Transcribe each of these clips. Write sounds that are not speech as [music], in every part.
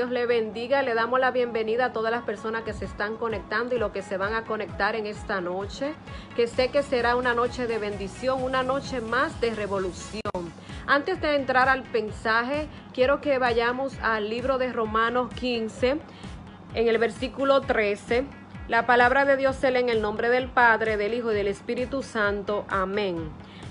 Dios le bendiga. Le damos la bienvenida a todas las personas que se están conectando y los que se van a conectar en esta noche, que sé que será una noche de bendición, una noche más de revolución. Antes de entrar al mensaje, quiero que vayamos al libro de Romanos 15, en el versículo 13. La palabra de Dios se lee en el nombre del Padre, del Hijo y del Espíritu Santo. Amén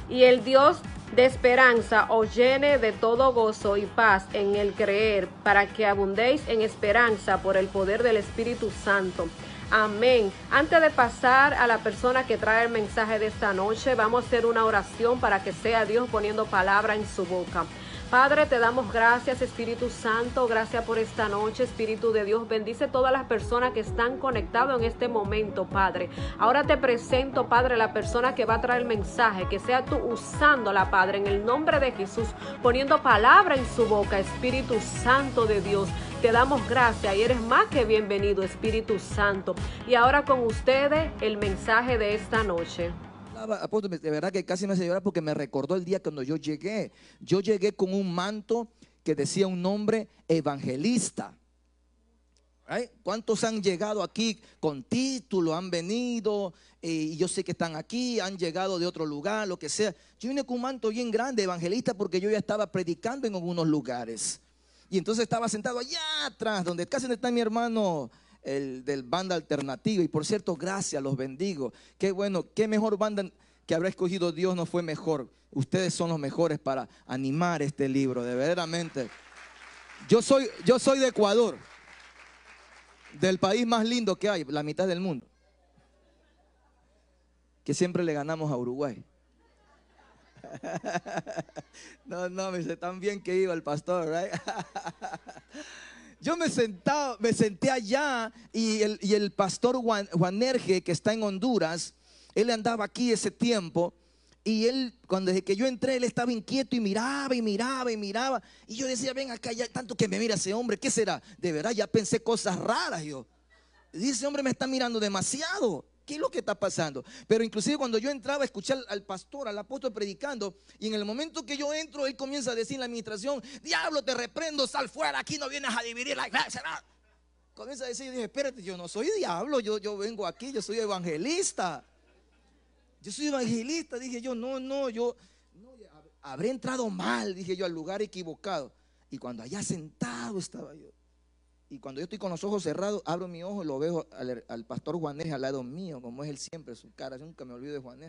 y el Dios de esperanza os llene de todo gozo y paz en el creer, para que abundéis en esperanza por el poder del Espíritu Santo. Amén. Antes de pasar a la persona que trae el mensaje de esta noche, vamos a hacer una oración para que sea Dios poniendo palabra en su boca. Padre, te damos gracias Espíritu Santo, gracias por esta noche Espíritu de Dios. Bendice todas las personas que están conectadas en este momento, Padre. Ahora te presento, Padre, la persona que va a traer el mensaje, que sea tú usándola, Padre, en el nombre de Jesús, poniendo palabra en su boca, Espíritu Santo de Dios. Te damos gracias y eres más que bienvenido, Espíritu Santo. Y ahora con ustedes el mensaje de esta noche de verdad que casi me hace llorar porque me recordó el día cuando yo llegué. Yo llegué con un manto que decía un nombre evangelista. ¿Cuántos han llegado aquí con título? Han venido eh, y yo sé que están aquí, han llegado de otro lugar, lo que sea. Yo vine con un manto bien grande, evangelista, porque yo ya estaba predicando en algunos lugares. Y entonces estaba sentado allá atrás, donde casi no está mi hermano el del banda alternativa. Y por cierto, gracias, los bendigo. Qué bueno, qué mejor banda que habrá escogido Dios no fue mejor. Ustedes son los mejores para animar este libro, de verdaderamente. Yo soy, yo soy de Ecuador, del país más lindo que hay, la mitad del mundo. Que siempre le ganamos a Uruguay. [laughs] No, no, me dice tan bien que iba el pastor, ¿right? [laughs] yo me, sentaba, me senté allá y el, pastor Juan, Erge que está en Honduras, él andaba aquí ese tiempo. Y él, cuando desde que yo entré, él estaba inquieto y miraba y miraba y miraba. Y yo decía, ven acá, ya tanto que me mira ese hombre, ¿qué será? De verdad, ya pensé cosas raras yo. Dice, hombre, me está mirando demasiado. ¿qué es lo que está pasando? Pero inclusive cuando yo entraba a escuchar al pastor, al apóstol predicando, y en el momento que yo entro, él comienza a decir en la administración, diablo, te reprendo, sal fuera, aquí no vienes a dividir la iglesia. Comienza a decir, yo dije, espérate, yo no soy diablo, yo, yo vengo aquí, yo soy evangelista. Yo soy evangelista, dije yo, no, no, yo habré entrado mal, dije yo, al lugar equivocado. Y cuando allá sentado estaba yo, y cuando yo estoy con los ojos cerrados, abro mi ojo y lo veo al, pastor Juan al lado mío, como es él siempre, su cara, nunca me olvido de Juan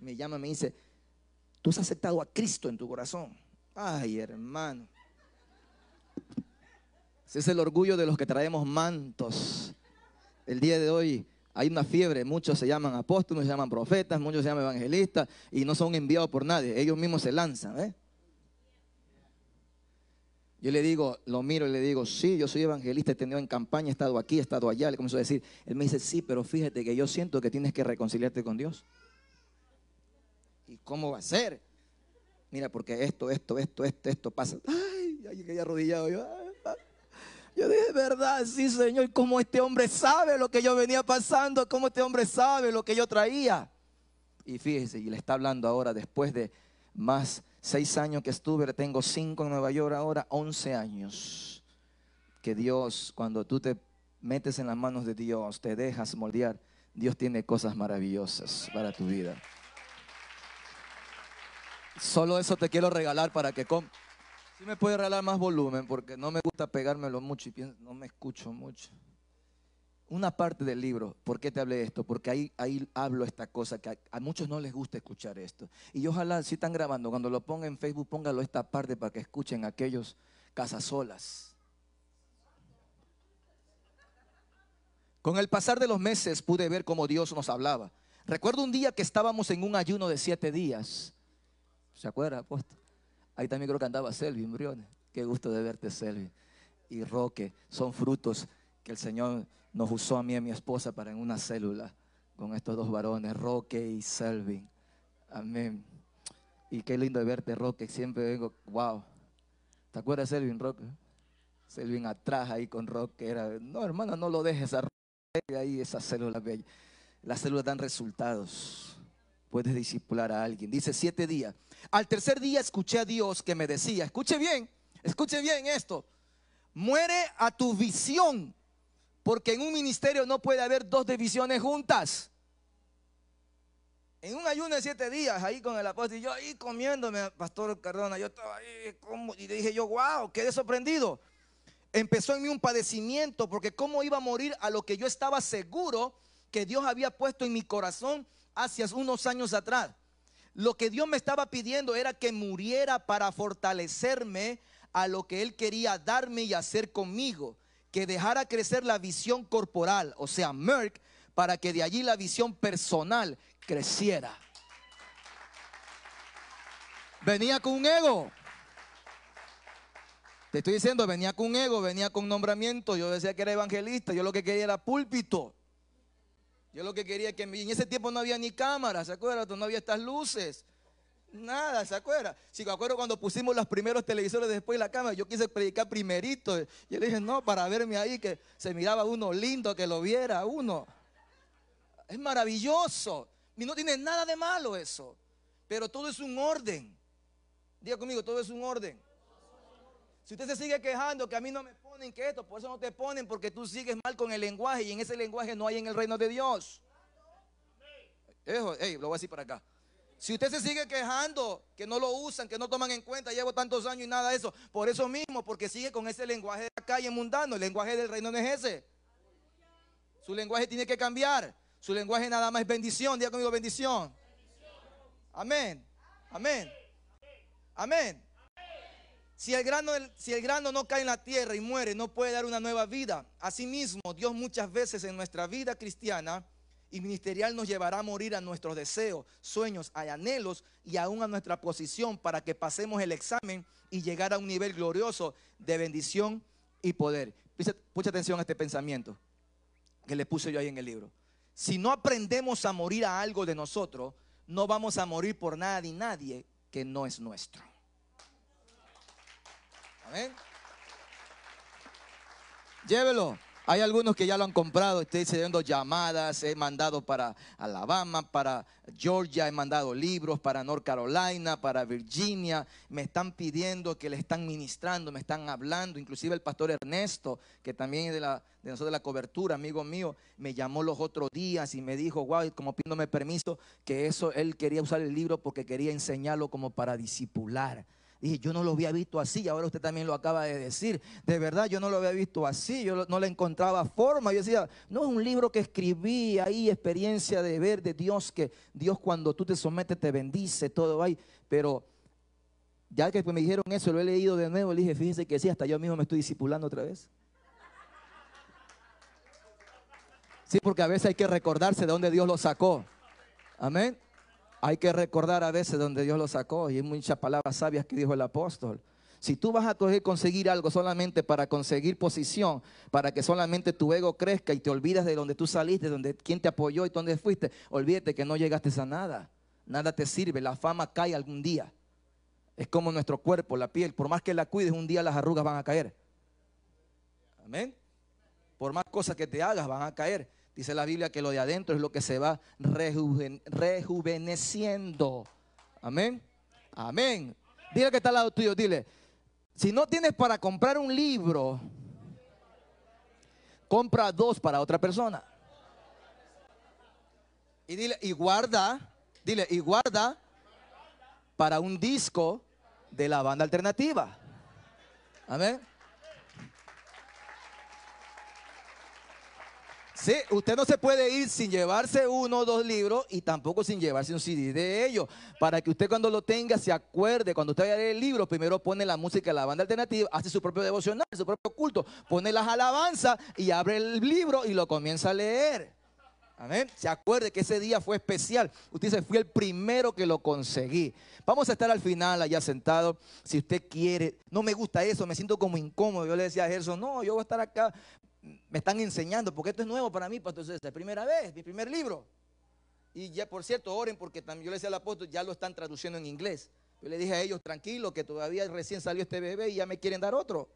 Me llama, me dice, tú has aceptado a Cristo en tu corazón. Ay, hermano. Ese es el orgullo de los que traemos mantos. El día de hoy hay una fiebre, muchos se llaman apóstoles, se llaman profetas, muchos se llaman evangelistas y no son enviados por nadie, ellos mismos se lanzan. ¿eh? Yo le digo, lo miro y le digo, sí, yo soy evangelista, he tenido en campaña, he estado aquí, he estado allá. Le comienzo a decir, él me dice, sí, pero fíjate que yo siento que tienes que reconciliarte con Dios. ¿Y cómo va a ser? Mira, porque esto, esto, esto, esto, esto pasa. Ay, ya llegué arrodillado. Yo, yo dije, verdad, sí, Señor, cómo este hombre sabe lo que yo venía pasando, cómo este hombre sabe lo que yo traía. Y fíjese, y le está hablando ahora después de más seis años que estuve, tengo cinco en Nueva York ahora, once años. Que Dios, cuando tú te metes en las manos de Dios, te dejas moldear, Dios tiene cosas maravillosas para tu vida. Solo eso te quiero regalar para que con... Si me puede regalar más volumen, porque no me gusta pegármelo mucho y no me escucho mucho una parte del libro. ¿Por qué te hablé esto? Porque ahí, hablo esta cosa que a, muchos no les gusta escuchar esto. Y ojalá, si están grabando, cuando lo pongan en Facebook, póngalo esta parte para que escuchen aquellos casasolas. Con el pasar de los meses pude ver cómo Dios nos hablaba. Recuerdo un día que estábamos en un ayuno de siete días. ¿Se acuerda, Ahí también creo que andaba Selvin Briones. Qué gusto de verte, Selvin. Y Roque, son frutos que el Señor nos usó a mí y a mi esposa para en una célula con estos dos varones, Roque y Selvin. Amén. Y qué lindo de verte, Roque. Siempre vengo, wow. ¿Te acuerdas, Selvin, Roque? Selvin atrás ahí con Roque. Era, no, hermano, no lo dejes ahí, esa célula bella. Las células dan resultados. Puedes discipular a alguien. Dice siete días. Al tercer día escuché a Dios que me decía, escuche bien, escuche bien esto. Muere a tu visión porque en un ministerio no puede haber dos divisiones juntas. En un ayuno de siete días, ahí con el apóstol, y yo ahí comiéndome, Pastor Cardona, yo estaba ahí, y dije yo, wow, quedé sorprendido. Empezó en mí un padecimiento, porque cómo iba a morir a lo que yo estaba seguro que Dios había puesto en mi corazón hacia unos años atrás. Lo que Dios me estaba pidiendo era que muriera para fortalecerme a lo que Él quería darme y hacer conmigo que dejara crecer la visión corporal, o sea, Merck, para que de allí la visión personal creciera. Venía con un ego. Te estoy diciendo, venía con un ego, venía con nombramiento. Yo decía que era evangelista, yo lo que quería era púlpito. Yo lo que quería que en ese tiempo no había ni cámara, ¿se acuerdan? No había estas luces. Nada, ¿se acuerda? Si me acuerdo cuando pusimos los primeros televisores después de la cámara, yo quise predicar primerito. Y le dije, no, para verme ahí, que se miraba uno lindo, que lo viera uno. Es maravilloso. Y no tiene nada de malo eso. Pero todo es un orden. Diga conmigo, todo es un orden. Si usted se sigue quejando que a mí no me ponen, que esto, por eso no te ponen, porque tú sigues mal con el lenguaje y en ese lenguaje no hay en el reino de Dios. Eso, lo voy a decir para acá. Si usted se sigue quejando, que no lo usan, que no toman en cuenta, llevo tantos años y nada de eso, por eso mismo, porque sigue con ese lenguaje de la calle mundano, el lenguaje del reino no es ese. Su lenguaje tiene que cambiar. Su lenguaje nada más es bendición. Diga conmigo bendición. Amén. Amén. Amén. Si el, grano, si el grano no cae en la tierra y muere, no puede dar una nueva vida. Asimismo, Dios muchas veces en nuestra vida cristiana y ministerial nos llevará a morir a nuestros deseos, sueños, a anhelos y aún a nuestra posición para que pasemos el examen y llegar a un nivel glorioso de bendición y poder. Pucha atención a este pensamiento que le puse yo ahí en el libro. Si no aprendemos a morir a algo de nosotros, no vamos a morir por nada ni nadie que no es nuestro. Amén. Llévelo. Hay algunos que ya lo han comprado, estoy recibiendo llamadas, he mandado para Alabama, para Georgia, he mandado libros para North Carolina, para Virginia, me están pidiendo que le están ministrando, me están hablando, inclusive el pastor Ernesto, que también es de, la, nosotros de la cobertura, amigo mío, me llamó los otros días y me dijo, guau, como pidiéndome permiso, que eso él quería usar el libro porque quería enseñarlo como para disipular dije, yo no lo había visto así, ahora usted también lo acaba de decir. De verdad, yo no lo había visto así, yo no le encontraba forma. Yo decía, no es un libro que escribí ahí, experiencia de ver de Dios, que Dios cuando tú te sometes te bendice, todo ahí. Pero ya que me dijeron eso, lo he leído de nuevo, le dije, fíjese que sí, hasta yo mismo me estoy disipulando otra vez. Sí, porque a veces hay que recordarse de dónde Dios lo sacó. Amén. Hay que recordar a veces donde Dios lo sacó y hay muchas palabras sabias que dijo el apóstol. Si tú vas a conseguir algo solamente para conseguir posición, para que solamente tu ego crezca y te olvidas de donde tú saliste, donde quién te apoyó y dónde fuiste, olvídate que no llegaste a nada. Nada te sirve, la fama cae algún día. Es como nuestro cuerpo, la piel, por más que la cuides, un día las arrugas van a caer. Amén. Por más cosas que te hagas, van a caer. Dice la Biblia que lo de adentro es lo que se va rejuveneciendo. Amén. Amén. Dile que está al lado tuyo, dile. Si no tienes para comprar un libro, compra dos para otra persona. Y dile, y guarda, dile, y guarda para un disco de la banda alternativa. Amén. Sí, usted no se puede ir sin llevarse uno o dos libros y tampoco sin llevarse un CD de ellos. Para que usted cuando lo tenga se acuerde, cuando usted vaya a leer el libro, primero pone la música de la banda alternativa, hace su propio devocional, su propio culto, pone las alabanzas y abre el libro y lo comienza a leer. Amén. Se acuerde que ese día fue especial. Usted dice, fui el primero que lo conseguí. Vamos a estar al final allá sentado. Si usted quiere, no me gusta eso, me siento como incómodo. Yo le decía a Gerson, no, yo voy a estar acá me están enseñando, porque esto es nuevo para mí, Pastor pues, la primera vez, mi primer libro. Y ya, por cierto, oren, porque también yo le decía al apóstol, ya lo están traduciendo en inglés. Yo le dije a ellos, tranquilo, que todavía recién salió este bebé y ya me quieren dar otro.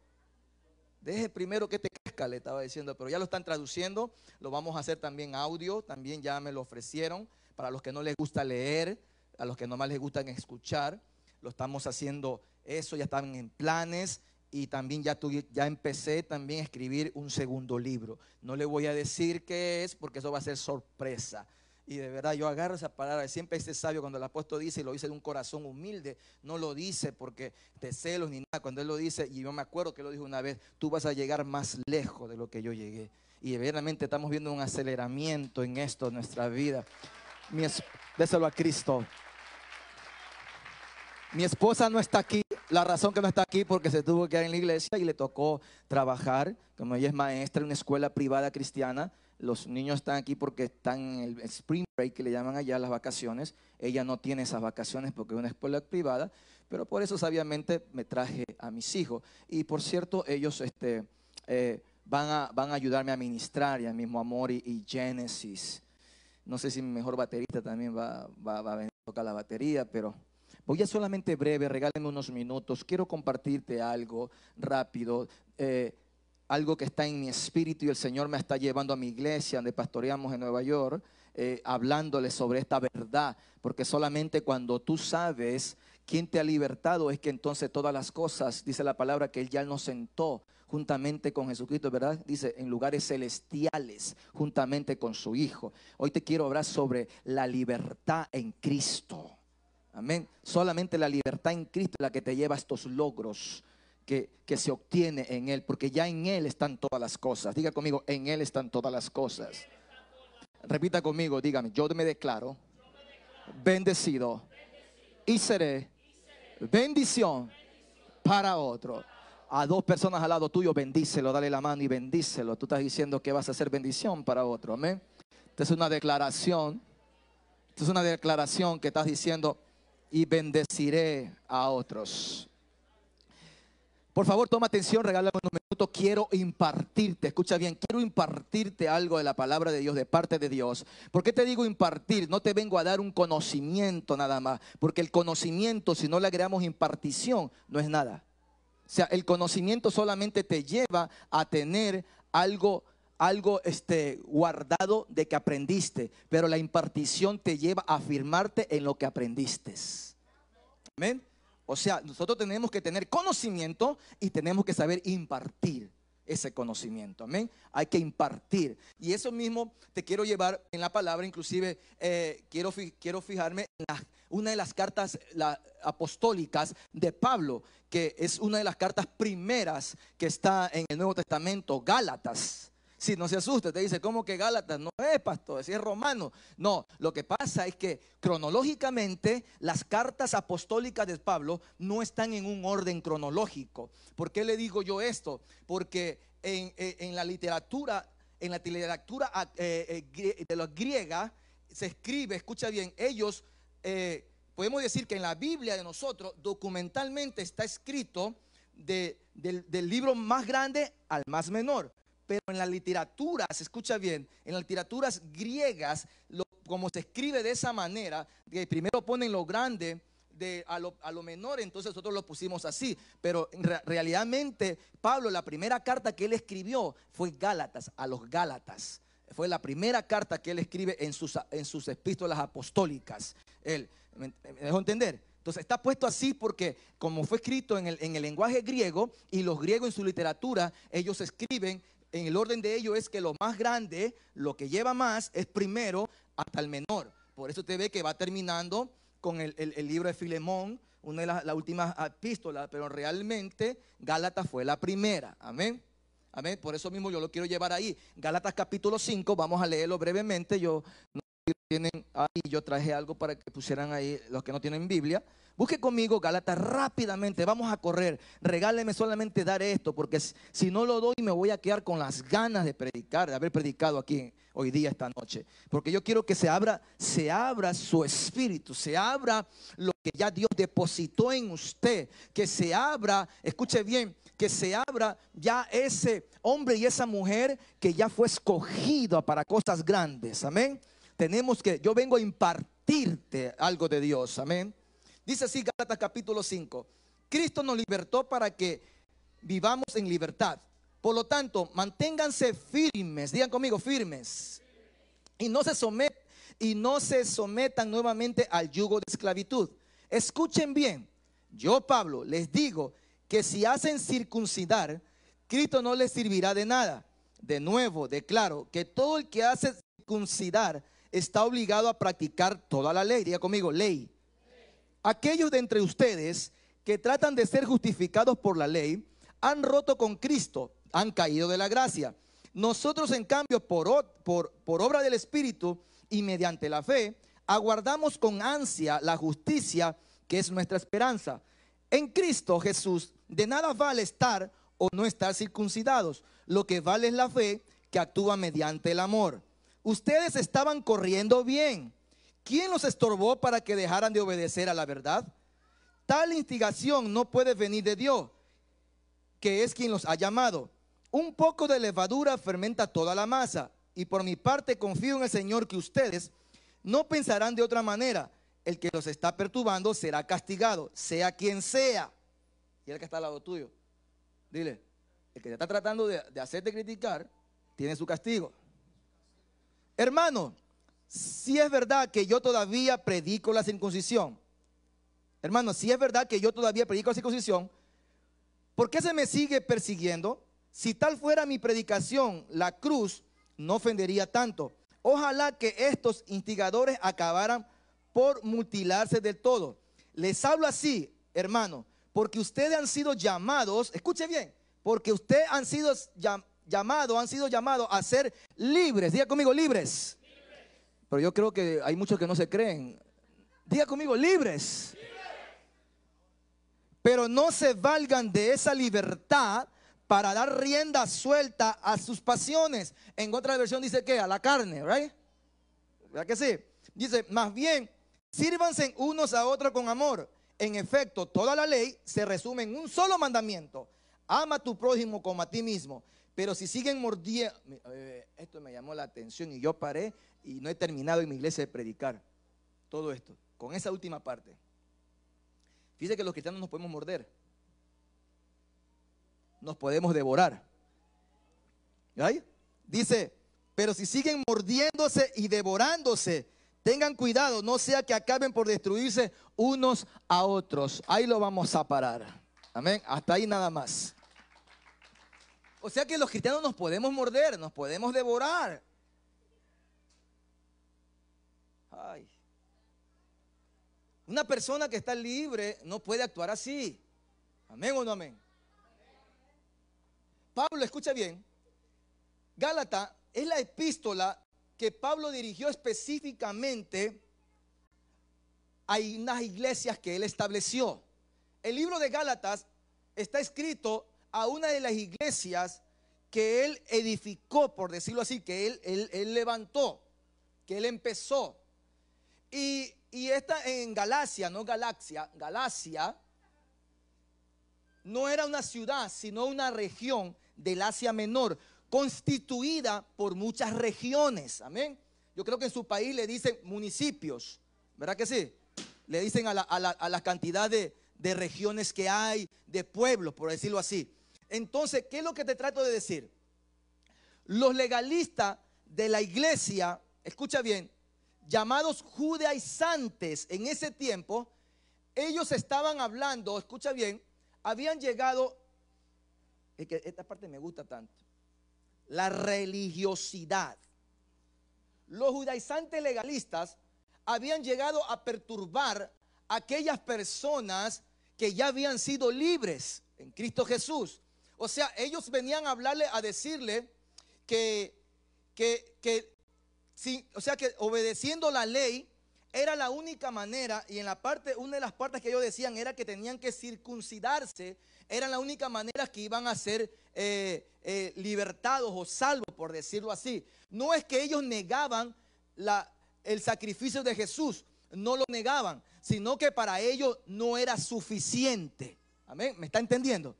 Deje primero que te este casca, le estaba diciendo, pero ya lo están traduciendo, lo vamos a hacer también audio, también ya me lo ofrecieron, para los que no les gusta leer, a los que nomás les gustan escuchar, lo estamos haciendo eso, ya están en planes, y también ya, ya empecé también a escribir un segundo libro. No le voy a decir qué es porque eso va a ser sorpresa. Y de verdad yo agarro esa palabra. Siempre este sabio cuando el apóstol dice y lo dice de un corazón humilde, no lo dice porque de celos ni nada. Cuando él lo dice, y yo me acuerdo que lo dijo una vez, tú vas a llegar más lejos de lo que yo llegué. Y verdaderamente estamos viendo un aceleramiento en esto, en nuestra vida. Mi Déselo a Cristo. Mi esposa no está aquí la razón que no está aquí porque se tuvo que ir en la iglesia y le tocó trabajar, como ella es maestra en una escuela privada cristiana, los niños están aquí porque están en el spring break que le llaman allá las vacaciones, ella no tiene esas vacaciones porque es una escuela privada, pero por eso sabiamente me traje a mis hijos y por cierto ellos este, eh, van, a, van a ayudarme a ministrar ya mismo Amor y, Genesis. No sé si mi mejor baterista también va, a tocar la batería, pero Hoy a solamente breve, regálenme unos minutos. Quiero compartirte algo rápido, eh, algo que está en mi espíritu y el Señor me está llevando a mi iglesia donde pastoreamos en Nueva York, eh, hablándole sobre esta verdad, porque solamente cuando tú sabes quién te ha libertado es que entonces todas las cosas, dice la palabra, que Él ya nos sentó juntamente con Jesucristo, ¿verdad? Dice, en lugares celestiales, juntamente con su Hijo. Hoy te quiero hablar sobre la libertad en Cristo. Amén. Solamente la libertad en Cristo es la que te lleva a estos logros que, que, se obtiene en Él, porque ya en Él están todas las cosas. Diga conmigo, en Él están todas las cosas. Repita conmigo, dígame, yo me declaro bendecido y seré bendición para otro. A dos personas al lado tuyo, bendícelo, dale la mano y bendícelo. Tú estás diciendo que vas a ser bendición para otro. Amén. Esta es una declaración. Esta es una declaración que estás diciendo y bendeciré a otros. Por favor, toma atención, regálame un minuto Quiero impartirte, escucha bien, quiero impartirte algo de la palabra de Dios, de parte de Dios. ¿Por qué te digo impartir? No te vengo a dar un conocimiento nada más, porque el conocimiento, si no le agregamos impartición, no es nada. O sea, el conocimiento solamente te lleva a tener algo algo este, guardado de que aprendiste, pero la impartición te lleva a afirmarte en lo que aprendiste. Amén. O sea, nosotros tenemos que tener conocimiento y tenemos que saber impartir ese conocimiento. Amén. Hay que impartir. Y eso mismo te quiero llevar en la palabra, inclusive eh, quiero, quiero fijarme en la, una de las cartas apostólicas de Pablo, que es una de las cartas primeras que está en el Nuevo Testamento, Gálatas. Si no se asusta, te dice, ¿cómo que Gálatas? No es, pastor, es romano. No, lo que pasa es que cronológicamente las cartas apostólicas de Pablo no están en un orden cronológico. ¿Por qué le digo yo esto? Porque en, eh, la literatura, en la literatura eh, eh, de los griega, se escribe, escucha bien, ellos, podemos decir que en la Biblia de nosotros, documentalmente está escrito del libro más grande al más menor pero en las literaturas, escucha bien, en las literaturas griegas, como se escribe de esa manera, primero ponen lo grande a, lo, menor, entonces nosotros lo pusimos así. Pero realmente Pablo, la primera carta que él escribió fue Gálatas, a los Gálatas. Fue la primera carta que él escribe en sus, en sus epístolas apostólicas. ¿Me, dejo entender? Entonces está puesto así porque como fue escrito en el, en el lenguaje griego y los griegos en su literatura, ellos escriben en el orden de ello es que lo más grande, lo que lleva más, es primero hasta el menor. Por eso te ve que va terminando con el, libro de Filemón, una de las, últimas epístolas, pero realmente Gálatas fue la primera. Amén. Amén. Por eso mismo yo lo quiero llevar ahí. Gálatas capítulo 5, vamos a leerlo brevemente. Yo no tienen ahí, yo traje algo para que pusieran ahí los que no tienen Biblia. Busque conmigo Galata, rápidamente, vamos a correr. Regáleme solamente dar esto, porque si no lo doy me voy a quedar con las ganas de predicar, de haber predicado aquí hoy día, esta noche. Porque yo quiero que se abra, se abra su espíritu, se abra lo que ya Dios depositó en usted, que se abra, escuche bien, que se abra ya ese hombre y esa mujer que ya fue escogido para cosas grandes. Amén. Tenemos que, yo vengo a impartirte algo de Dios. Amén. Dice así Gálatas capítulo 5. Cristo nos libertó para que vivamos en libertad. Por lo tanto, manténganse firmes, digan conmigo, firmes. Y no se sometan y no se sometan nuevamente al yugo de esclavitud. Escuchen bien, yo Pablo les digo que si hacen circuncidar, Cristo no les servirá de nada. De nuevo, declaro que todo el que hace circuncidar está obligado a practicar toda la ley. Diga conmigo, ley aquellos de entre ustedes que tratan de ser justificados por la ley han roto con Cristo, han caído de la gracia. Nosotros, en cambio, por, obra del Espíritu y mediante la fe, aguardamos con ansia la justicia que es nuestra esperanza. En Cristo Jesús, de nada vale estar o no estar circuncidados. Lo que vale es la fe que actúa mediante el amor. Ustedes estaban corriendo bien ¿Quién los estorbó para que dejaran de obedecer a la verdad? Tal instigación no puede venir de Dios, que es quien los ha llamado. Un poco de levadura fermenta toda la masa. Y por mi parte confío en el Señor que ustedes no pensarán de otra manera. El que los está perturbando será castigado, sea quien sea. Y el que está al lado tuyo. Dile, el que te está tratando de, de hacerte criticar, tiene su castigo. Hermano, si es verdad que yo todavía predico la circuncisión, hermano, si es verdad que yo todavía predico la circuncisión, ¿por qué se me sigue persiguiendo? Si tal fuera mi predicación, la cruz no ofendería tanto. Ojalá que estos instigadores acabaran por mutilarse del todo. Les hablo así, hermano, porque ustedes han sido llamados, escuche bien, porque ustedes han sido llamados, han sido llamados a ser libres. Diga conmigo, libres. Pero yo creo que hay muchos que no se creen. Diga conmigo, libres. Pero no se valgan de esa libertad para dar rienda suelta a sus pasiones. En otra versión dice que a la carne, ¿right? ¿Verdad que sí? Dice, más bien, sírvanse unos a otros con amor. En efecto, toda la ley se resume en un solo mandamiento. Ama a tu prójimo como a ti mismo. Pero si siguen mordiendo, eh, esto me llamó la atención y yo paré y no he terminado en mi iglesia de predicar todo esto, con esa última parte. Fíjese que los cristianos nos podemos morder, nos podemos devorar. Dice, pero si siguen mordiéndose y devorándose, tengan cuidado, no sea que acaben por destruirse unos a otros. Ahí lo vamos a parar. Amén. Hasta ahí nada más. O sea que los cristianos nos podemos morder, nos podemos devorar. Ay. Una persona que está libre no puede actuar así. Amén o no amén. Pablo, escucha bien. Gálatas es la epístola que Pablo dirigió específicamente a unas iglesias que él estableció. El libro de Gálatas está escrito a una de las iglesias que él edificó, por decirlo así, que él, él, levantó, que él empezó. Y, y, esta en Galacia, no Galaxia, Galacia no era una ciudad, sino una región del Asia Menor, constituida por muchas regiones. Amén. Yo creo que en su país le dicen municipios, ¿verdad que sí? Le dicen a la, a la, a cantidad de regiones que hay, de pueblos, por decirlo así. Entonces, ¿qué es lo que te trato de decir? Los legalistas de la iglesia, escucha bien, llamados judaizantes en ese tiempo, ellos estaban hablando, escucha bien, habían llegado, que esta parte me gusta tanto, la religiosidad. Los judaizantes legalistas habían llegado a perturbar a aquellas personas que ya habían sido libres en Cristo Jesús o sea, ellos venían a hablarle, a decirle que, o sea, que obedeciendo la ley era la única manera, y en la parte, una de las partes que ellos decían era que tenían que circuncidarse, era la única manera que iban a ser eh, eh, libertados o salvos, por decirlo así. No es que ellos negaban el sacrificio de Jesús, no lo negaban, sino que para ellos no era suficiente. Amén, ¿me está entendiendo?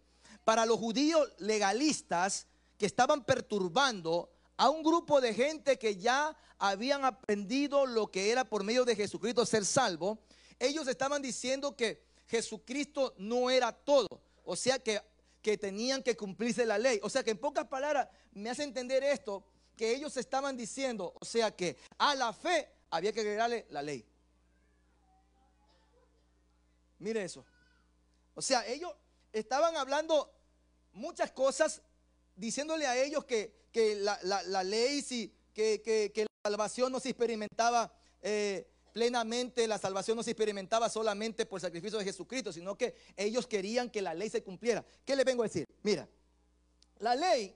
para los judíos legalistas que estaban perturbando a un grupo de gente que ya habían aprendido lo que era por medio de Jesucristo ser salvo, ellos estaban diciendo que Jesucristo no era todo, o sea que, tenían que cumplirse la ley. O sea que en pocas palabras me hace entender esto, que ellos estaban diciendo, o sea que a la fe había que agregarle la ley. Mire eso. O sea, ellos estaban hablando muchas cosas diciéndole a ellos que, la, ley, que, la salvación no se experimentaba eh, plenamente, la salvación no se experimentaba solamente por el sacrificio de Jesucristo, sino que ellos querían que la ley se cumpliera. ¿Qué les vengo a decir? Mira, la ley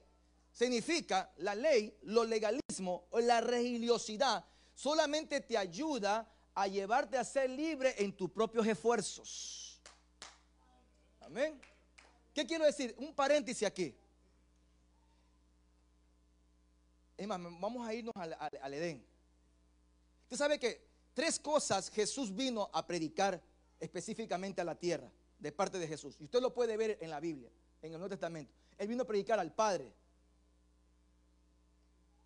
significa, la ley, lo legalismo o la religiosidad solamente te ayuda a llevarte a ser libre en tus propios esfuerzos. Amén. ¿Qué quiero decir? Un paréntesis aquí. Es más, vamos a irnos al, Edén. Usted sabe que tres cosas Jesús vino a predicar específicamente a la tierra de parte de Jesús. Y usted lo puede ver en la Biblia, en el Nuevo Testamento. Él vino a predicar al Padre.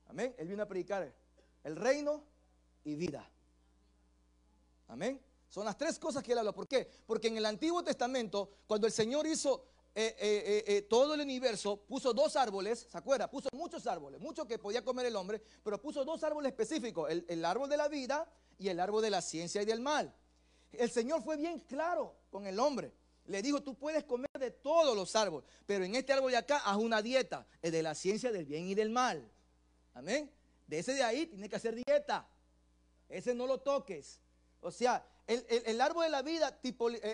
Amén. Él vino a predicar el reino y vida. Amén. Son las tres cosas que él habla. ¿Por qué? Porque en el Antiguo Testamento, cuando el Señor hizo eh, eh, eh, todo el universo, puso dos árboles, ¿se acuerda? Puso muchos árboles, muchos que podía comer el hombre, pero puso dos árboles específicos, el, árbol de la vida y el árbol de la ciencia y del mal. El Señor fue bien claro con el hombre. Le dijo, tú puedes comer de todos los árboles, pero en este árbol de acá haz una dieta, Es de la ciencia del bien y del mal. Amén. De ese de ahí tiene que hacer dieta. Ese no lo toques. O sea, el, árbol de la vida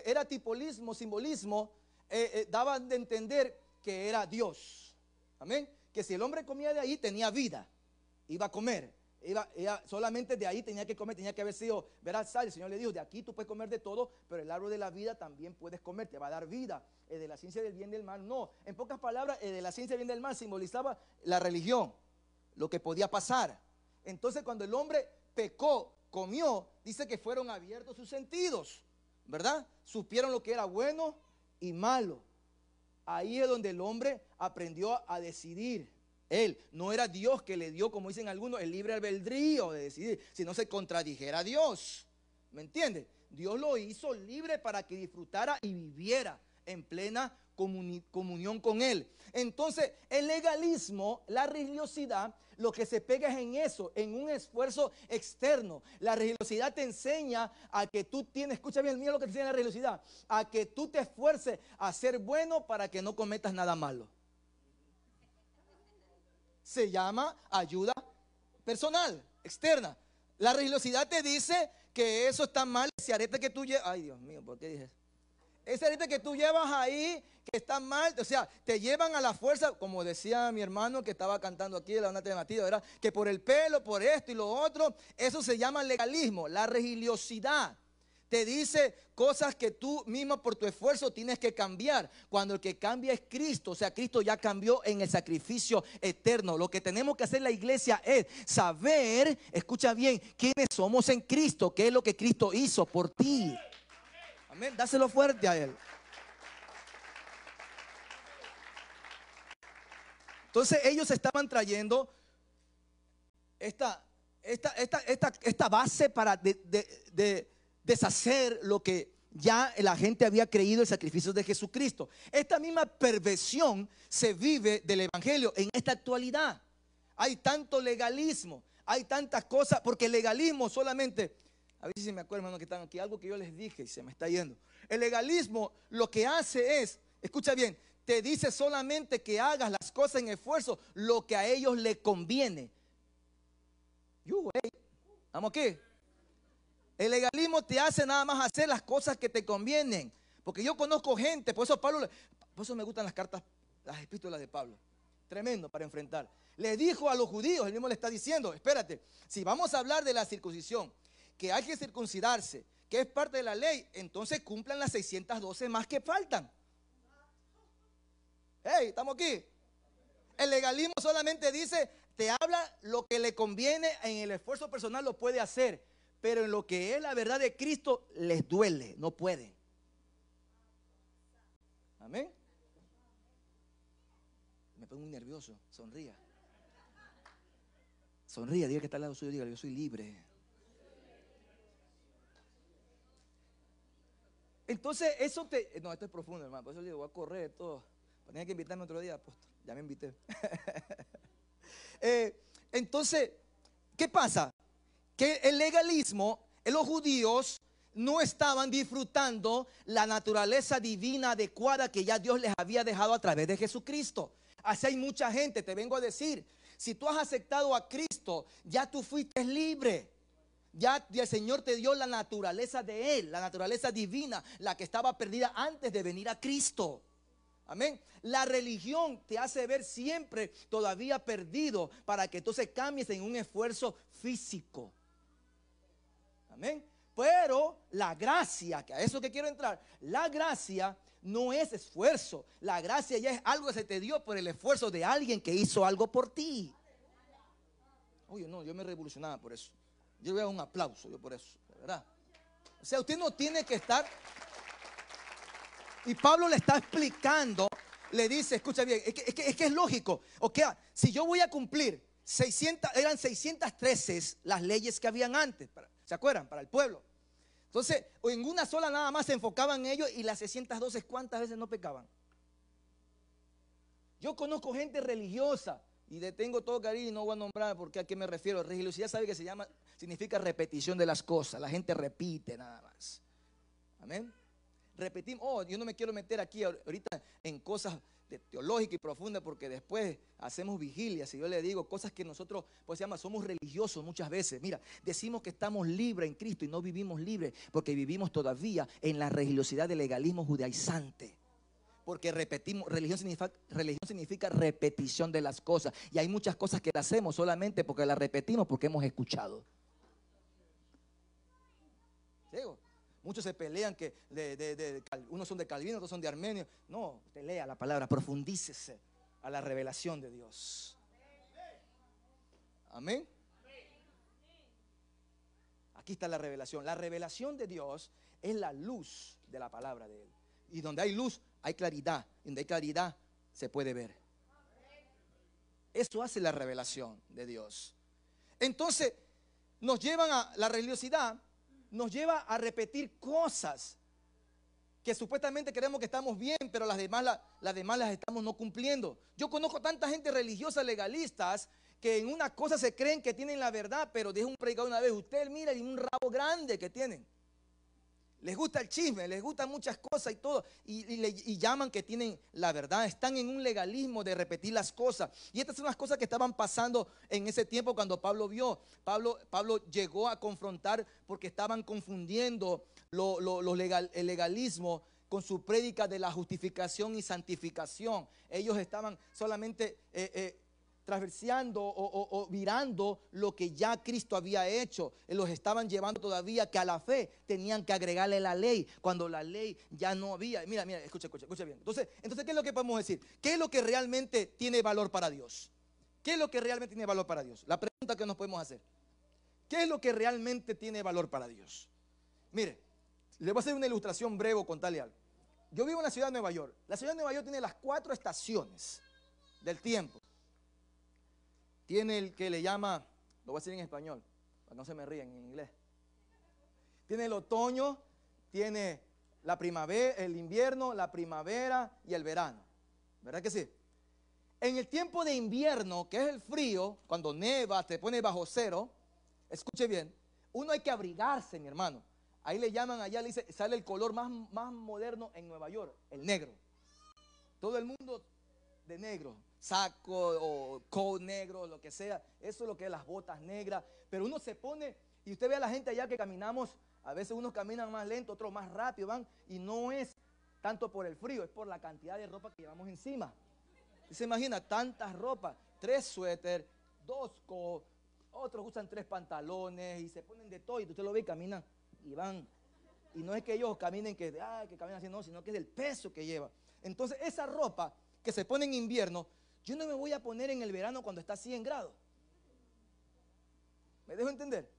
era tipolismo, simbolismo eh, eh, daban de entender que era Dios. Amén. Que si el hombre comía de ahí tenía vida, iba a comer. Iba, solamente de ahí tenía que comer, tenía que haber sido, verás, sal. El Señor le dijo, de aquí tú puedes comer de todo, pero el árbol de la vida también puedes comer, te va a dar vida. El de la ciencia del bien del mal, no. En pocas palabras, el de la ciencia del bien del mal simbolizaba la religión, lo que podía pasar. Entonces cuando el hombre pecó, comió, dice que fueron abiertos sus sentidos, ¿verdad? Supieron lo que era bueno, y malo. Ahí es donde el hombre aprendió a decidir. Él no era Dios que le dio, como dicen algunos, el libre albedrío de decidir, si no se contradijera a Dios. ¿Me entiendes? Dios lo hizo libre para que disfrutara y viviera en plena comunión con Él. Entonces, el legalismo, la religiosidad, lo que se pega es en eso, en un esfuerzo externo. La religiosidad te enseña a que tú tienes, escucha bien, mira lo que te enseña la religiosidad, a que tú te esfuerces a ser bueno para que no cometas nada malo. Se llama ayuda personal, externa. La religiosidad te dice que eso está mal, Si arete que tú llevas. Ay, Dios mío, ¿por qué dices? Esa gente que tú llevas ahí, que está mal, o sea, te llevan a la fuerza, como decía mi hermano que estaba cantando aquí de la Matías, ¿verdad? Que por el pelo, por esto y lo otro, eso se llama legalismo, la religiosidad. Te dice cosas que tú mismo por tu esfuerzo tienes que cambiar. Cuando el que cambia es Cristo, o sea, Cristo ya cambió en el sacrificio eterno. Lo que tenemos que hacer la iglesia es saber, escucha bien, quiénes somos en Cristo, qué es lo que Cristo hizo por ti. Dáselo fuerte a Él. Entonces ellos estaban trayendo esta, esta, base para deshacer lo que ya la gente había creído el sacrificio de Jesucristo. Esta misma perversión se vive del Evangelio en esta actualidad. Hay tanto legalismo, hay tantas cosas, porque el legalismo solamente a ver si se me acuerdo, hermano, que están aquí, algo que yo les dije y se me está yendo. El legalismo lo que hace es, escucha bien, te dice solamente que hagas las cosas en esfuerzo, lo que a ellos le conviene. ¿Vamos aquí? El legalismo te hace nada más hacer las cosas que te convienen. Porque yo conozco gente, por eso Pablo, por eso me gustan las cartas, las epístolas de Pablo. Tremendo para enfrentar. Le dijo a los judíos, él mismo le está diciendo, espérate, si vamos a hablar de la circuncisión, que hay que circuncidarse, que es parte de la ley, entonces cumplan las 612 más que faltan. Hey, estamos aquí. El legalismo solamente dice, te habla lo que le conviene, en el esfuerzo personal lo puede hacer, pero en lo que es la verdad de Cristo les duele, no puede Amén. Me pongo muy nervioso, sonría. Sonría, diga que está al lado suyo, diga, yo soy libre. Entonces, eso te. No, esto es profundo, hermano. Por eso le digo, voy a correr todo. Tenía que invitarme otro día, apóstol. Ya me invité. [laughs] Eh, entonces, ¿qué pasa? Que el legalismo, eh, los judíos no estaban disfrutando la naturaleza divina adecuada que ya Dios les había dejado a través de Jesucristo. Así hay mucha gente, te vengo a decir, si tú has aceptado a Cristo, ya tú fuiste libre. Ya el Señor te dio la naturaleza de Él, la naturaleza divina, la que estaba perdida antes de venir a Cristo. Amén. La religión te hace ver siempre todavía perdido para que tú se cambies en un esfuerzo físico. Amén. Pero la gracia, que a eso que quiero entrar, la gracia no es esfuerzo. La gracia ya es algo que se te dio por el esfuerzo de alguien que hizo algo por ti. Oye, no, yo me revolucionaba por eso. Yo voy un aplauso yo por eso, verdad. O sea, usted no tiene que estar. Y Pablo le está explicando, le dice, escucha bien, es que es, lógico. O sea, si yo voy a cumplir 600, eran 613 las leyes que habían antes, ¿se acuerdan? Para el pueblo. Entonces, en una sola nada más se enfocaban ellos y las 612, ¿cuántas veces no pecaban? Yo conozco gente religiosa y detengo todo cariño y no voy a nombrar porque a qué me refiero. Religiosidad sabe que se llama, significa repetición de las cosas. La gente repite nada más. Amén. Repetimos, oh, yo no me quiero meter aquí ahorita en cosas teológicas y profundas porque después hacemos vigilia Si yo le digo cosas que nosotros, pues se llama, somos religiosos muchas veces. Mira, decimos que estamos libres en Cristo y no vivimos libres, porque vivimos todavía en la religiosidad del legalismo judaizante porque repetimos, religión significa, religión significa repetición de las cosas. Y hay muchas cosas que las hacemos solamente porque las repetimos, porque hemos escuchado. Muchos se pelean que de, de, unos son de Calvino, otros son de Armenio. No, usted lea la palabra, profundícese a la revelación de Dios. Amén. Aquí está la revelación. La revelación de Dios es la luz de la palabra de Él. Y donde hay luz, hay claridad. Donde hay claridad, se puede ver. Eso hace la revelación de Dios. Entonces, nos llevan a la religiosidad, nos lleva a repetir cosas que supuestamente creemos que estamos bien, pero las demás, las estamos no cumpliendo. Yo conozco tanta gente religiosa, legalistas, que en una cosa se creen que tienen la verdad, pero de un predicador una vez, usted mira y un rabo grande que tienen. Les gusta el chisme, les gustan muchas cosas y todo. Y, llaman que tienen la verdad. Están en un legalismo de repetir las cosas. Y estas son las cosas que estaban pasando en ese tiempo cuando Pablo vio. Pablo, Pablo llegó a confrontar porque estaban confundiendo lo, el legalismo con su prédica de la justificación y santificación. Ellos estaban solamente eh, eh, transversando o, virando lo que ya Cristo había hecho. Los estaban llevando todavía que a la fe tenían que agregarle la ley cuando la ley ya no había. Mira, mira, escucha, escucha, escucha bien. Entonces, entonces, ¿qué es lo que podemos decir? ¿Qué es lo que realmente tiene valor para Dios? ¿Qué es lo que realmente tiene valor para Dios? La pregunta que nos podemos hacer. ¿Qué es lo que realmente tiene valor para Dios? Mire, le voy a hacer una ilustración breve o contarle algo. Yo vivo en la ciudad de Nueva York. La ciudad de Nueva York tiene las cuatro estaciones del tiempo. Tiene el que le llama, lo voy a decir en español, para no se me ríen en inglés. Tiene el otoño, tiene la primavera, el invierno, la primavera y el verano. ¿Verdad que sí? En el tiempo de invierno, que es el frío, cuando neva, te pone bajo cero, escuche bien, uno hay que abrigarse, mi hermano. Ahí le llaman, allá le dice, sale el color más, más moderno en Nueva York, el negro. Todo el mundo de negro saco o coat negro, lo que sea. Eso es lo que es las botas negras. Pero uno se pone, y usted ve a la gente allá que caminamos, a veces unos caminan más lento, otros más rápido, van, y no es tanto por el frío, es por la cantidad de ropa que llevamos encima. se imagina, tantas ropas, tres suéter, dos co otros usan tres pantalones y se ponen de todo, y usted lo ve y caminan y van. Y no es que ellos caminen que, ah, que caminan así, no, sino que es el peso que lleva. Entonces, esa ropa que se pone en invierno yo no me voy a poner en el verano cuando está 100 grados. ¿Me dejo entender?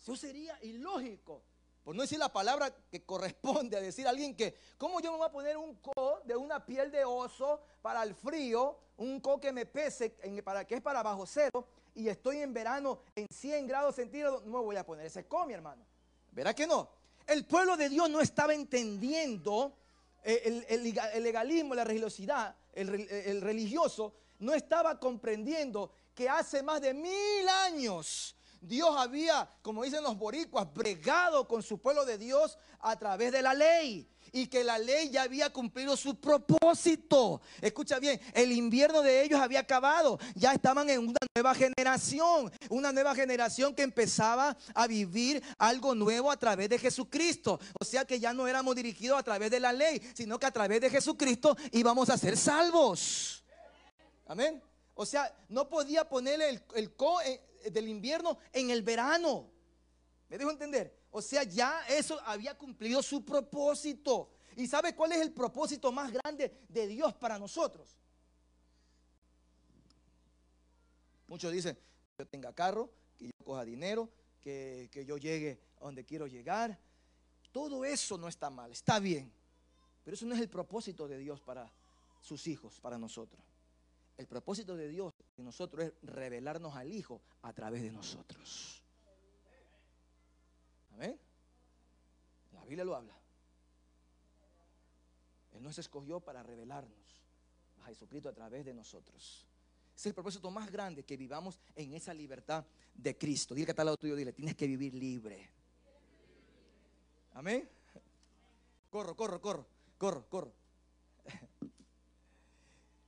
Eso sería ilógico. Por no decir la palabra que corresponde a decir a alguien que, ¿cómo yo me voy a poner un co de una piel de oso para el frío? Un co que me pese, en, para, que es para bajo cero, y estoy en verano en 100 grados centígrados. No me voy a poner ese co, mi hermano. ¿Verá que no? El pueblo de Dios no estaba entendiendo eh, el legalismo, la religiosidad eh, el, religioso, no estaba comprendiendo que hace más de mil años Dios había, como dicen los boricuas, bregado con su pueblo de Dios a través de la ley y que la ley ya había cumplido su propósito. Escucha bien, el invierno de ellos había acabado, ya estaban en una nueva generación, una nueva generación que empezaba a vivir algo nuevo a través de Jesucristo. O sea que ya no éramos dirigidos a través de la ley, sino que a través de Jesucristo íbamos a ser salvos. Amén. O sea, no podía ponerle el, el co eh, del invierno en el verano. ¿Me dejo entender? O sea, ya eso había cumplido su propósito. ¿Y sabe cuál es el propósito más grande de Dios para nosotros? Muchos dicen, que yo tenga carro, que yo coja dinero, que, que yo llegue a donde quiero llegar. Todo eso no está mal, está bien. Pero eso no es el propósito de Dios para sus hijos, para nosotros. El propósito de Dios en nosotros es revelarnos al Hijo a través de nosotros. ¿eh? La Biblia lo habla. Él nos escogió para revelarnos a Jesucristo a través de nosotros. Es el propósito más grande que vivamos en esa libertad de Cristo. Dile que está al lado tuyo, dile, tienes que vivir libre. Amén. Corro, corro, corro, corro, corro.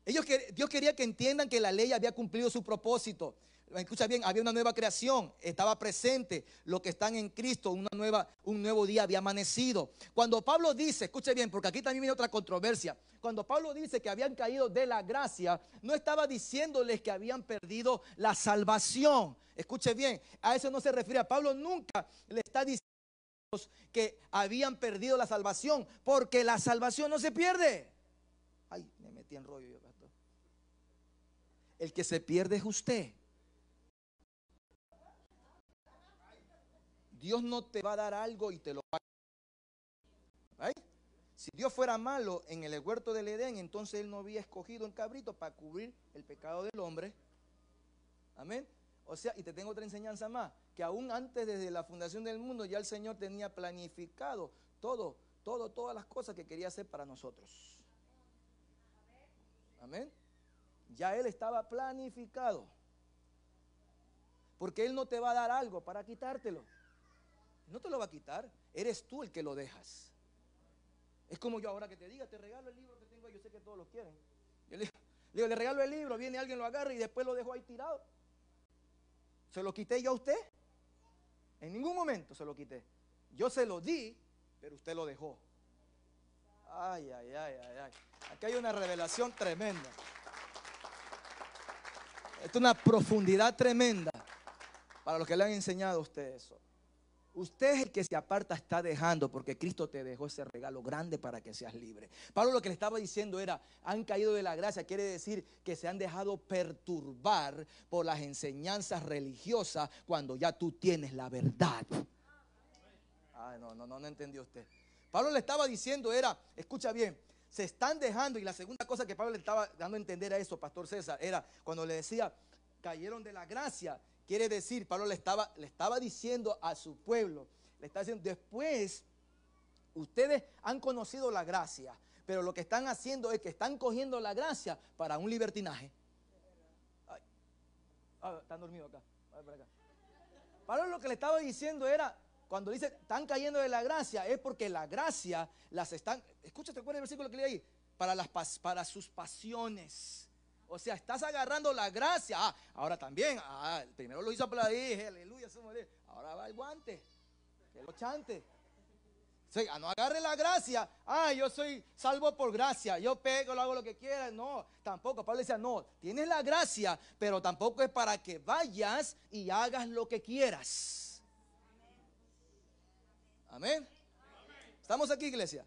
Dios quería que entiendan que la ley había cumplido su propósito escucha bien, había una nueva creación, estaba presente lo que están en Cristo, una nueva, un nuevo día había amanecido. Cuando Pablo dice, escuche bien, porque aquí también viene otra controversia, cuando Pablo dice que habían caído de la gracia, no estaba diciéndoles que habían perdido la salvación. Escuche bien, a eso no se refiere. Pablo nunca le está diciendo que habían perdido la salvación, porque la salvación no se pierde. Ay, me metí en rollo yo, El que se pierde es usted. Dios no te va a dar algo y te lo va a ¿Ay? Si Dios fuera malo en el huerto del Edén, entonces Él no había escogido un cabrito para cubrir el pecado del hombre. Amén. O sea, y te tengo otra enseñanza más, que aún antes desde la fundación del mundo ya el Señor tenía planificado todo, todo, todas las cosas que quería hacer para nosotros. Amén. Ya Él estaba planificado. Porque Él no te va a dar algo para quitártelo. No te lo va a quitar. Eres tú el que lo dejas. Es como yo ahora que te diga, te regalo el libro que tengo, yo sé que todos lo quieren. Yo le regalo el libro, viene alguien, lo agarra y después lo dejo ahí tirado. ¿Se lo quité yo a usted? En ningún momento se lo quité. Yo se lo di, pero usted lo dejó. Ay, ay, ay, ay, ay. Aquí hay una revelación tremenda. Esto es una profundidad tremenda para los que le han enseñado a usted eso. Usted es el que se aparta, está dejando, porque Cristo te dejó ese regalo grande para que seas libre. Pablo lo que le estaba diciendo era, han caído de la gracia, quiere decir que se han dejado perturbar por las enseñanzas religiosas cuando ya tú tienes la verdad. Ah, no, no, no, no entendió usted. Pablo le estaba diciendo era, escucha bien, se están dejando, y la segunda cosa que Pablo le estaba dando a entender a eso, Pastor César, era cuando le decía, cayeron de la gracia, Quiere decir, Pablo le estaba, le estaba diciendo a su pueblo, le está diciendo, después ustedes han conocido la gracia, pero lo que están haciendo es que están cogiendo la gracia para un libertinaje. Ah, están dormidos acá. Pablo lo que le estaba diciendo era, cuando dice, están cayendo de la gracia, es porque la gracia las están, escúchate, ¿cuál es el versículo que leí ahí? Para, las, para sus pasiones o sea, estás agarrando la gracia. Ah, ahora también, ah, primero lo hizo dije, aleluya, ahora va el guante, el ochante. O ah, no agarre la gracia. Ah, yo soy salvo por gracia. Yo pego, lo hago lo que quiera. No, tampoco. Pablo decía, no, tienes la gracia, pero tampoco es para que vayas y hagas lo que quieras. Amén. Amén. ¿Estamos aquí, iglesia?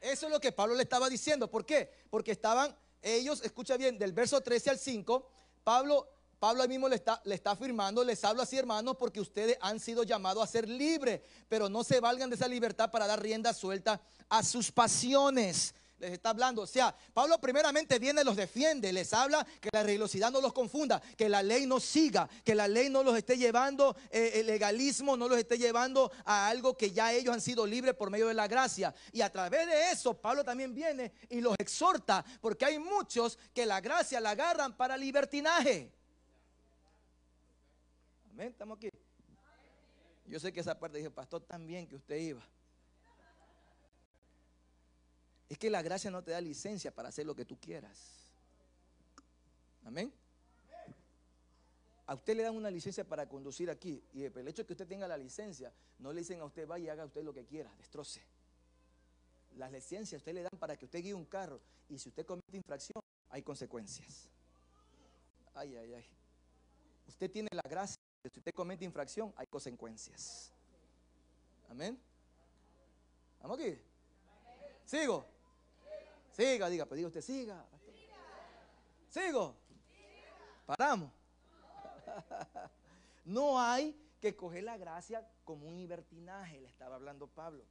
Eso es lo que Pablo le estaba diciendo. ¿Por qué? Porque estaban ellos, escucha bien, del verso 13 al 5, Pablo, Pablo ahí mismo le está, le está afirmando, les hablo así hermanos, porque ustedes han sido llamados a ser libres, pero no se valgan de esa libertad para dar rienda suelta a sus pasiones les está hablando. O sea, Pablo primeramente viene, y los defiende, les habla que la religiosidad no los confunda, que la ley no siga, que la ley no los esté llevando, eh, el legalismo no los esté llevando a algo que ya ellos han sido libres por medio de la gracia. Y a través de eso, Pablo también viene y los exhorta, porque hay muchos que la gracia la agarran para libertinaje. Amén, estamos aquí. Yo sé que esa parte dije, pastor, también que usted iba. Es que la gracia no te da licencia para hacer lo que tú quieras. Amén. A usted le dan una licencia para conducir aquí y el hecho de que usted tenga la licencia, no le dicen a usted vaya y haga usted lo que quiera, destroce. Las licencias usted le dan para que usted guíe un carro y si usted comete infracción, hay consecuencias. Ay, ay, ay. Usted tiene la gracia, si usted comete infracción, hay consecuencias. Amén. ¿Vamos aquí? Sigo. Siga, diga, pues diga usted, siga. ¿Sigo? Paramos. [laughs] No hay que coger la gracia como un libertinaje, le estaba hablando Pablo.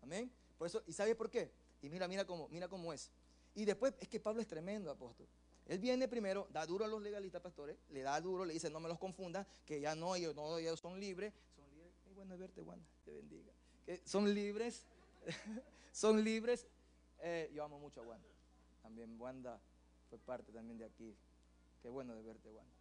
Amén. Por eso, ¿y sabe por qué? Y mira, mira cómo, mira cómo es. Y después, es que Pablo es tremendo, apóstol. Él viene primero, da duro a los legalistas, pastores, le da duro, le dice, no me los confundan, que ya no, ellos, no, ellos son libres. Son libres. bueno verte, te bendiga. Que son libres, [laughs] son libres eh, yo amo mucho a Wanda. También Wanda fue parte también de aquí. Qué bueno de verte, Wanda.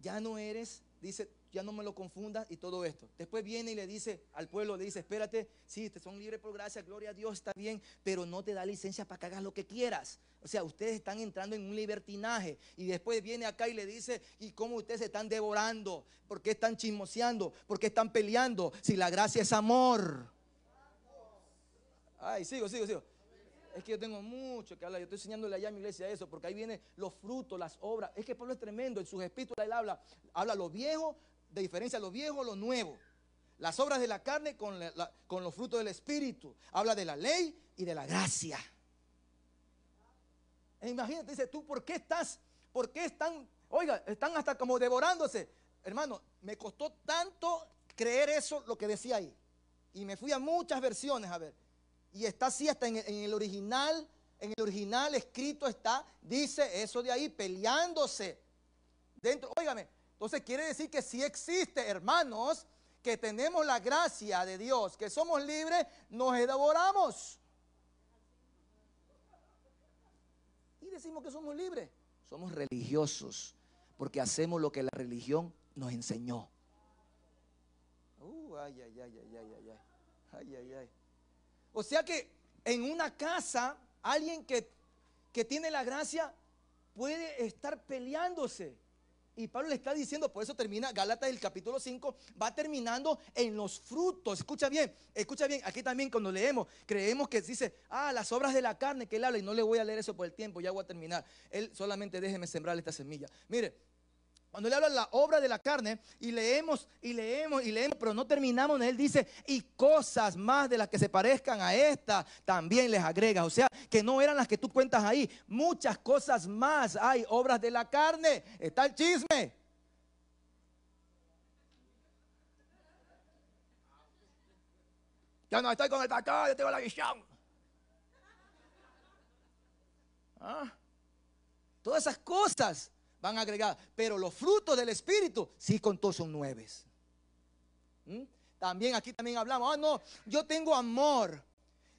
Ya no eres, dice, ya no me lo confundas y todo esto. Después viene y le dice al pueblo, le dice, espérate, sí, te son libres por gracia, gloria a Dios, está bien, pero no te da licencia para que hagas lo que quieras. O sea, ustedes están entrando en un libertinaje. Y después viene acá y le dice, ¿y cómo ustedes se están devorando? ¿Por qué están chismoseando? ¿Por qué están peleando? Si la gracia es amor. Ay, sigo, sigo, sigo. Es que yo tengo mucho que hablar. Yo estoy enseñándole allá a mi iglesia eso, porque ahí vienen los frutos, las obras. Es que Pablo es tremendo. En sus espíritus él habla, habla lo viejo, de diferencia a lo viejo, lo nuevo. Las obras de la carne con, los frutos del Espíritu. Habla de la ley y de la gracia. E imagínate, dice, tú, ¿por qué estás? ¿Por qué están? Oiga, están hasta como devorándose. Hermano, me costó tanto creer eso, lo que decía ahí. Y me fui a muchas versiones a ver. Y está así, hasta en, el original, en el original escrito está, dice eso de ahí, peleándose. Dentro, óigame, entonces quiere decir que si existe, hermanos, que tenemos la gracia de Dios, que somos libres, nos elaboramos. Y decimos que somos libres. Somos religiosos, porque hacemos lo que la religión nos enseñó. Uh, ay, ay, ay, ay, ay, ay, ay, ay. O sea que en una casa, alguien que, que tiene la gracia puede estar peleándose. Y Pablo le está diciendo, por eso termina Galatas el capítulo 5, va terminando en los frutos. Escucha bien, escucha bien, aquí también cuando leemos, creemos que dice, ah, las obras de la carne que él habla, y no le voy a leer eso por el tiempo, ya voy a terminar. Él solamente déjeme sembrar esta semilla. Mire, cuando le habla la obra de la carne y leemos y leemos y leemos, pero no terminamos, él dice, y cosas más de las que se parezcan a esta también les agrega. O sea, que no eran las que tú cuentas ahí. Muchas cosas más hay, obras de la carne. Está el chisme. Ya no estoy con el tacón. yo tengo la visión. ¿Ah? Todas esas cosas van a agregar, Pero los frutos del Espíritu, sí, con todos son nueve. ¿Mm? También aquí también hablamos, ah, no, yo tengo amor,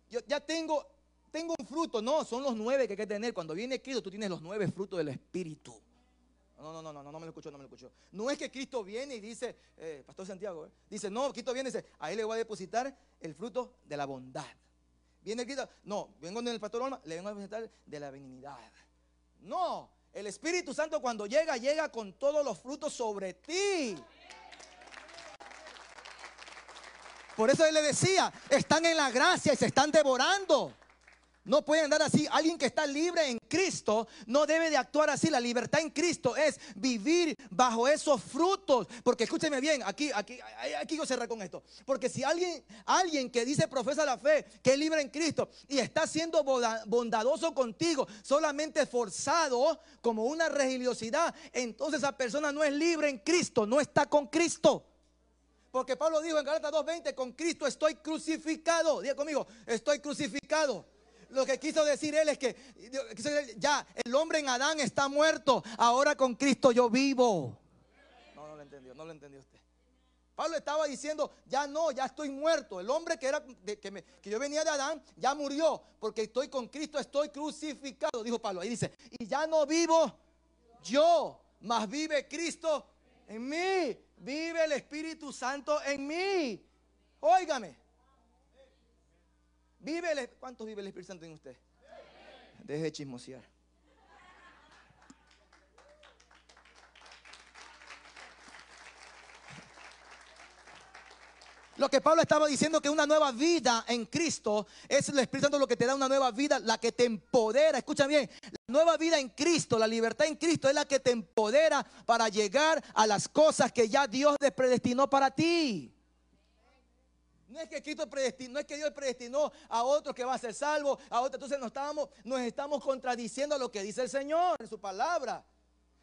yo ya tengo, tengo un fruto. No, son los nueve que hay que tener. Cuando viene Cristo, tú tienes los nueve frutos del Espíritu. No, no, no, no, no, me lo escuchó, no me lo escuchó. No es que Cristo viene y dice, eh, Pastor Santiago, eh, dice, no, Cristo viene y dice, ahí le voy a depositar el fruto de la bondad. Viene Cristo, no, vengo en el Pastor Olma, le vengo a depositar de la benignidad. No, el Espíritu Santo cuando llega, llega con todos los frutos sobre ti. Por eso él le decía, están en la gracia y se están devorando. No puede andar así. Alguien que está libre en Cristo no debe de actuar así. La libertad en Cristo es vivir bajo esos frutos. Porque escúcheme bien, aquí, aquí, aquí yo cerré con esto. Porque si alguien, alguien que dice profesa la fe, que es libre en Cristo y está siendo bondadoso contigo, solamente forzado como una religiosidad, entonces esa persona no es libre en Cristo, no está con Cristo. Porque Pablo dijo en Galatas 2:20, con Cristo estoy crucificado. Diga conmigo, estoy crucificado lo que quiso decir él es que ya el hombre en Adán está muerto, ahora con Cristo yo vivo. No, no lo entendió, no lo entendió usted. Pablo estaba diciendo, ya no, ya estoy muerto. El hombre que, era, que, que yo venía de Adán ya murió, porque estoy con Cristo, estoy crucificado, dijo Pablo. Ahí dice, y ya no vivo yo, mas vive Cristo en mí, vive el Espíritu Santo en mí. Óigame, Vive ¿Cuántos vive el Espíritu Santo en usted? Deje de chismosear. Lo que Pablo estaba diciendo que una nueva vida en Cristo es el Espíritu Santo lo que te da una nueva vida, la que te empodera. Escucha bien, la nueva vida en Cristo, la libertad en Cristo es la que te empodera para llegar a las cosas que ya Dios te predestinó para ti. No es que Cristo predestinó, no es que Dios predestinó a otro que va a ser salvo, a otro. Entonces nos estamos, nos estamos contradiciendo a lo que dice el Señor en su palabra.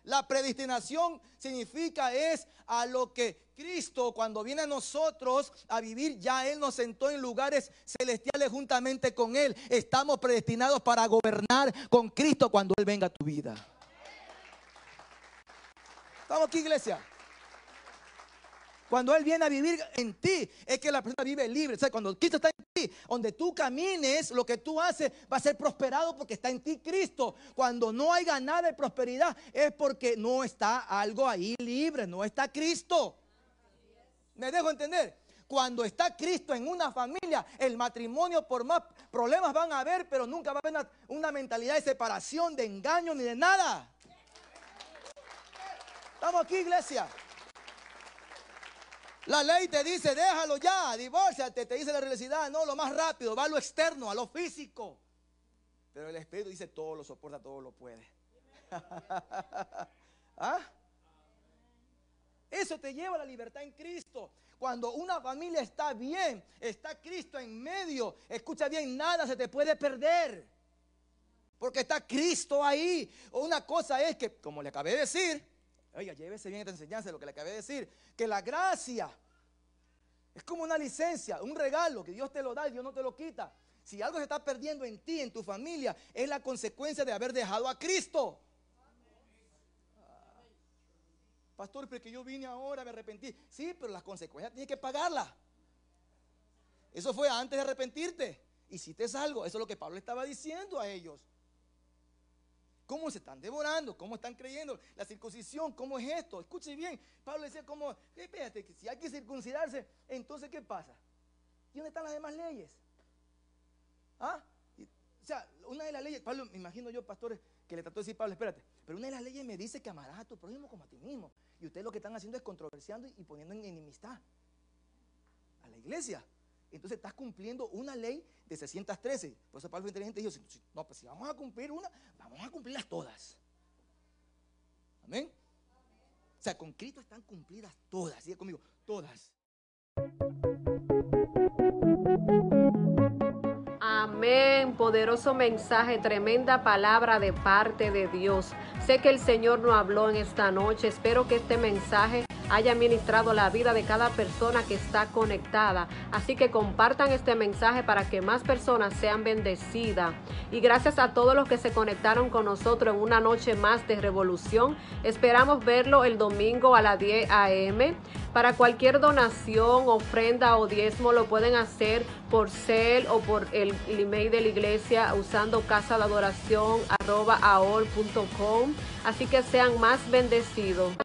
La predestinación significa es a lo que Cristo cuando viene a nosotros a vivir, ya Él nos sentó en lugares celestiales juntamente con Él. Estamos predestinados para gobernar con Cristo cuando Él venga a tu vida. ¿Estamos aquí, iglesia? Cuando Él viene a vivir en ti, es que la persona vive libre. O sea, cuando Cristo está en ti, donde tú camines, lo que tú haces va a ser prosperado porque está en ti Cristo. Cuando no hay ganada de prosperidad, es porque no está algo ahí libre, no está Cristo. ¿Me dejo entender? Cuando está Cristo en una familia, el matrimonio, por más problemas van a haber, pero nunca va a haber una, una mentalidad de separación, de engaño, ni de nada. Estamos aquí, iglesia. La ley te dice, déjalo ya, divórciate, te dice la realidad, no, lo más rápido, va a lo externo, a lo físico. Pero el Espíritu dice, todo lo soporta, todo lo puede. [laughs] ¿Ah? Eso te lleva a la libertad en Cristo. Cuando una familia está bien, está Cristo en medio, escucha bien, nada se te puede perder. Porque está Cristo ahí. Una cosa es que, como le acabé de decir, Oiga, llévese bien esta enseñanza, lo que le acabé de decir, que la gracia es como una licencia, un regalo que Dios te lo da y Dios no te lo quita. Si algo se está perdiendo en ti, en tu familia, es la consecuencia de haber dejado a Cristo. Ah. pastor, pero que yo vine ahora, me arrepentí. Sí, pero las consecuencias tienes que pagarlas. Eso fue antes de arrepentirte. Y si Hiciste algo. Eso es lo que Pablo estaba diciendo a ellos. ¿Cómo se están devorando? ¿Cómo están creyendo? La circuncisión, ¿cómo es esto? Escuche bien, Pablo decía cómo, espérate, si hay que circuncidarse, entonces ¿qué pasa? ¿Y dónde están las demás leyes? ¿Ah? o sea, una de las leyes, Pablo, me imagino yo, pastores, que le trató de decir, Pablo, espérate, pero una de las leyes me dice que amarás a tu prójimo como a ti mismo. Y ustedes lo que están haciendo es controversiando y poniendo en enemistad a la iglesia. Entonces estás cumpliendo una ley de 613. Por eso Pablo inteligente y no, pues si vamos a cumplir una, vamos a cumplirlas todas. Amén. O sea, con Cristo están cumplidas todas. Sigue conmigo, todas. Amén, poderoso mensaje, tremenda palabra de parte de Dios. Sé que el Señor no habló en esta noche, espero que este mensaje haya ministrado la vida de cada persona que está conectada. Así que compartan este mensaje para que más personas sean bendecidas. Y gracias a todos los que se conectaron con nosotros en una noche más de revolución. Esperamos verlo el domingo a las 10 a.m. Para cualquier donación, ofrenda o diezmo lo pueden hacer por cel o por el, email de la iglesia usando casa de adoración arroba Así que sean más bendecidos.